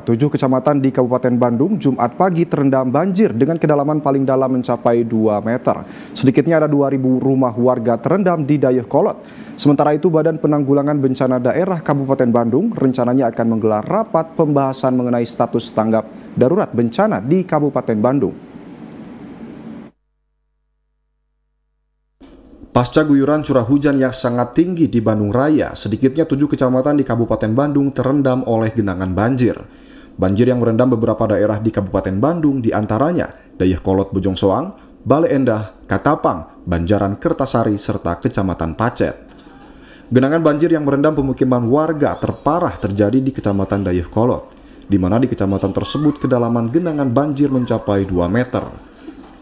Tujuh kecamatan di Kabupaten Bandung Jumat pagi terendam banjir dengan kedalaman paling dalam mencapai 2 meter. Sedikitnya ada 2.000 rumah warga terendam di Dayuh Kolot. Sementara itu Badan Penanggulangan Bencana Daerah Kabupaten Bandung rencananya akan menggelar rapat pembahasan mengenai status tanggap darurat bencana di Kabupaten Bandung. Pasca guyuran curah hujan yang sangat tinggi di Bandung Raya, sedikitnya tujuh kecamatan di Kabupaten Bandung terendam oleh genangan banjir. Banjir yang merendam beberapa daerah di Kabupaten Bandung diantaranya Dayakolot Bojong Soang, Bale Endah, Katapang, Banjaran Kertasari, serta Kecamatan Pacet. Genangan banjir yang merendam pemukiman warga terparah terjadi di Kecamatan Dayakolot, di mana di kecamatan tersebut kedalaman genangan banjir mencapai 2 meter.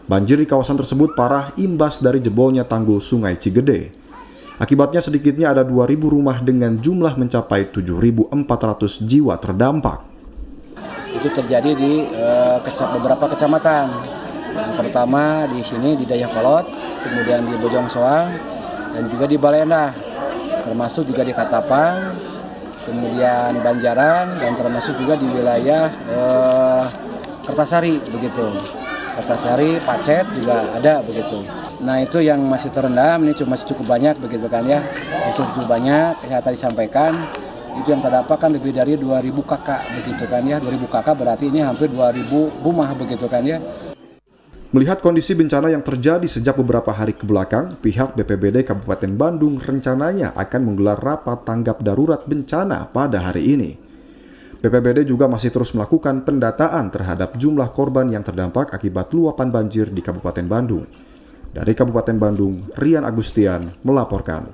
Banjir di kawasan tersebut parah imbas dari jebolnya tanggul Sungai Cigede. Akibatnya sedikitnya ada 2.000 rumah dengan jumlah mencapai 7.400 jiwa terdampak itu terjadi di uh, beberapa kecamatan. Yang pertama di sini di Dayakolot, kemudian di Bojong Soang, dan juga di Balenda termasuk juga di Katapang, kemudian Banjaran, dan termasuk juga di wilayah uh, Kertasari begitu. Kertasari, Pacet juga ada begitu. Nah itu yang masih terendam, ini cuma cukup banyak begitu kan ya, itu cukup banyak yang tadi sampaikan itu yang terdapat kan lebih dari 2.000 kakak begitu kan ya 2.000 kakak berarti ini hampir 2.000 rumah begitu kan ya Melihat kondisi bencana yang terjadi sejak beberapa hari ke belakang, pihak BPBD Kabupaten Bandung rencananya akan menggelar rapat tanggap darurat bencana pada hari ini. BPBD juga masih terus melakukan pendataan terhadap jumlah korban yang terdampak akibat luapan banjir di Kabupaten Bandung. Dari Kabupaten Bandung, Rian Agustian melaporkan.